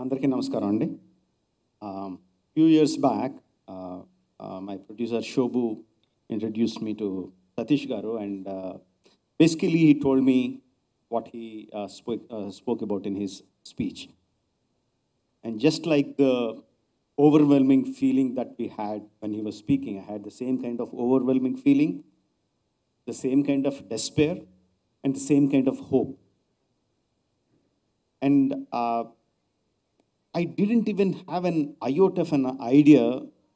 Andhra Namaskaram. A few years back, my producer Shobu introduced me to Satish Garu, and uh, basically he told me what he uh, uh, spoke, about in his speech. And just like the overwhelming feeling that we had when he was speaking, I had the same kind of overwhelming feeling, the same kind of despair, and the same kind of hope. And I didn't even have an iota of an idea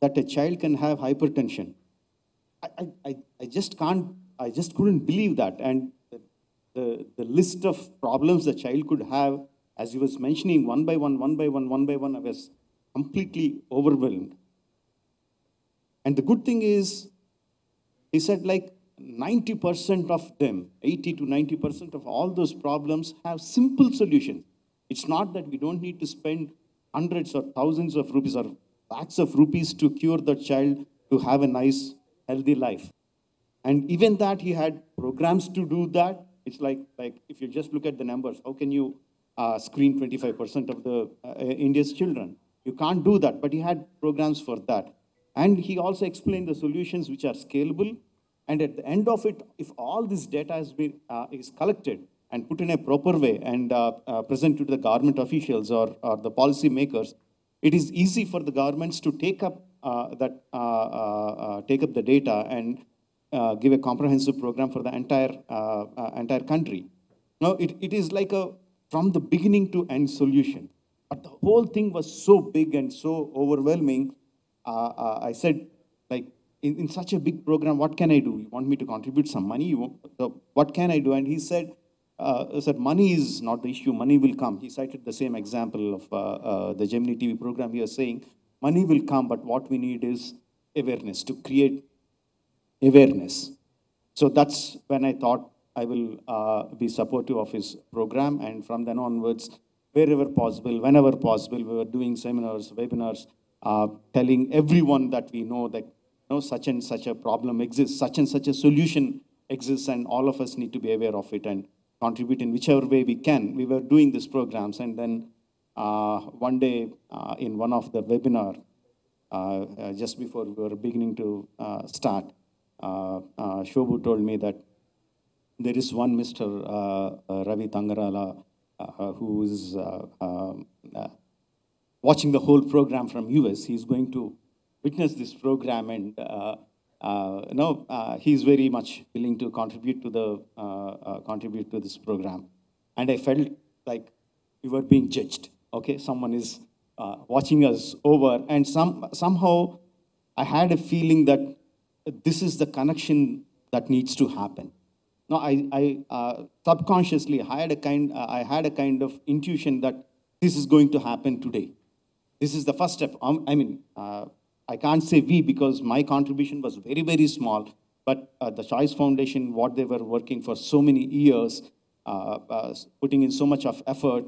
that a child can have hypertension. I, I, I just can't, I just couldn't believe that. And the, the, the list of problems the child could have, as he was mentioning, one by one, one by one, one by one, I was completely overwhelmed. And the good thing is, he said like 90% of them, 80 to 90% of all those problems have simple solutions. It's not that we don't need to spend hundreds or thousands of rupees or lakhs of rupees to cure the child to have a nice, healthy life. And even that he had programs to do that. It's like, like if you just look at the numbers, how can you uh, screen 25% of the uh, uh, India's children? You can't do that, but he had programs for that. And he also explained the solutions which are scalable. And at the end of it, if all this data has been, uh, is collected, and put in a proper way and uh, uh, present to the government officials or, or the policy makers, it is easy for the governments to take up uh, that uh, uh, uh, take up the data and give a comprehensive program for the entire entire country. Now it, it is like a from the beginning to end solution. But the whole thing was so big and so overwhelming. I said, like in, in such a big program, what can I do? You want me to contribute some money? Want, what can I do? And he said, uh, said money is not the issue, money will come. He cited the same example of uh, uh, the Gemini TV program He was saying money will come, but what we need is awareness, to create awareness. So that's when I thought I will uh, be supportive of his program. And from then onwards, wherever possible, whenever possible, we were doing seminars, webinars, uh, telling everyone that we know that you know, such and such a problem exists, such and such a solution exists, and all of us need to be aware of it. And contribute in whichever way we can. We were doing these programs, and then uh, one day uh, in one of the webinar, uh, uh just before we were beginning to uh, start, uh, Shobu told me that there is one Mr. Ravi Tangarala who is um, watching the whole program from US. He's going to witness this program and uh, no, know, uh, he's very much willing to contribute to the uh, contribute to this program. And I felt like we were being judged. Okay, someone is watching us over, and some somehow I had a feeling that this is the connection that needs to happen. Now, I, I uh, subconsciously I had a kind uh, I had a kind of intuition that this is going to happen today. This is the first step. Um, I mean, uh, I can't say we because my contribution was very, very small, but uh, the Choice Foundation, what they were working for so many years, uh, uh, putting in so much of effort,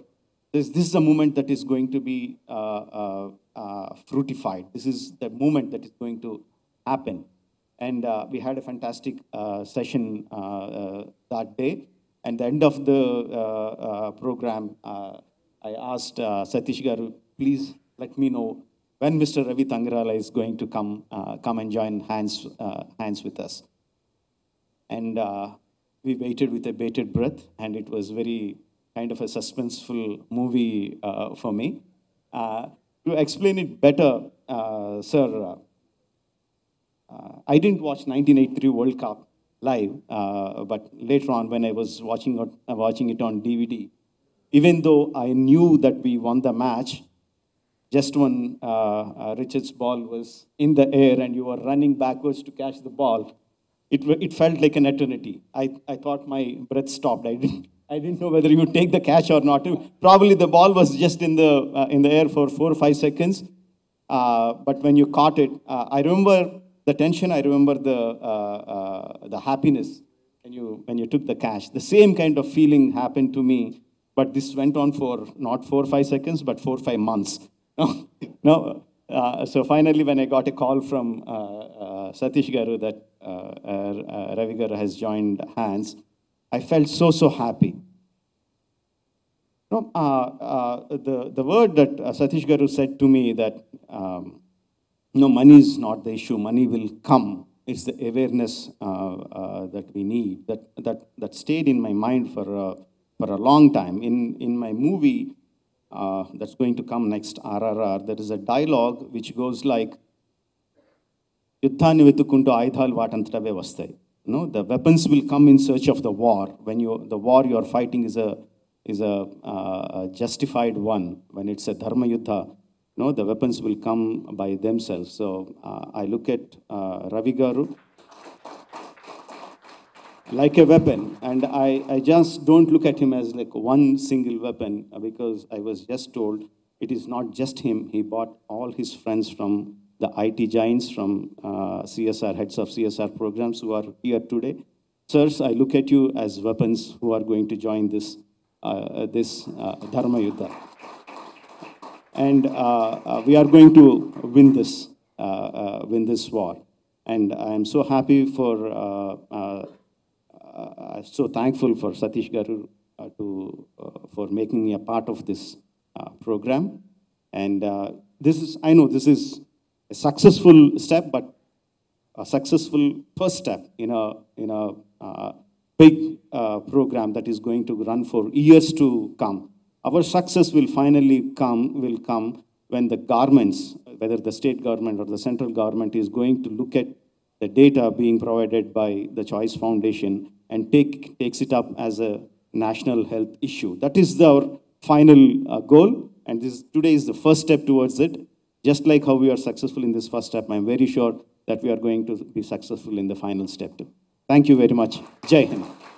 this, this is a movement that is going to be uh, uh, uh, fructified. This is the movement that is going to happen. And we had a fantastic session that day. And the end of the program, I asked Satish Garu, please let me know when Mr. Ravi Tangrala is going to come uh, come and join hands uh, hands with us. And uh, we waited with a bated breath, and it was very kind of a suspenseful movie uh, for me. Uh, to explain it better, uh, sir, I didn't watch 1983 World Cup live, but later on when I was watching watching it on DVD, even though I knew that we won the match, just when uh, uh, Richard's ball was in the air and you were running backwards to catch the ball, it, it felt like an eternity. I, I thought my breath stopped. I didn't, I didn't know whether you would take the catch or not. Probably the ball was just in the, uh, in the air for four or five seconds. Uh, but when you caught it, uh, I remember the tension, I remember the, uh, the happiness when you, when you took the catch. The same kind of feeling happened to me, but this went on for not four or five seconds, but four or five months no, no. Uh, so finally, when I got a call from uh, uh, Satish Garu that uh, uh, uh, Ravi Garu has joined hands, I felt so, so happy. No, the, the word that Satish Garu said to me that, um, no, money is not the issue, money will come. It's the awareness that we need, that, that, that stayed in my mind for, for a long time. In, in my movie, uh, that's going to come next, RRR, there is a dialogue which goes like, యుద్ధాన్ని aithal వటంతటవ ఆయుధాలు వాటంతటవే వస్తాయి no the weapons will come in search of the war when you the the war you are fighting is a, uh, a, justified one. When it's a dharma yuddha, no, the weapons will come by themselves. So uh, I look at uh, Ravi Garu like a weapon. And I, I just don't look at him as like one single weapon uh, because I was just told it is not just him. He bought all his friends from the IT giants, from uh, CSR, heads of CSR programs who are here today. Sirs, I look at you as weapons who are going to join this, uh, uh this uh, Dharma Yuddha. And uh, uh, we are going to win this, win this war. And I am so happy for uh, so thankful for Satish Garu uh, to, uh, for making me a part of this program. And this is, I know this is a successful step, but a successful first step in a, in a uh, big uh, program that is going to run for years to come. Our success will finally come, will come when the governments, whether the state government or the central government is going to look at the data being provided by the Choice Foundation and take, takes it up as a national health issue. That is our final uh, goal, and this today is the first step towards it. Just like how we are successful in this first step, I'm very sure that we are going to be successful in the final step too. Thank you very much. Jai Hind.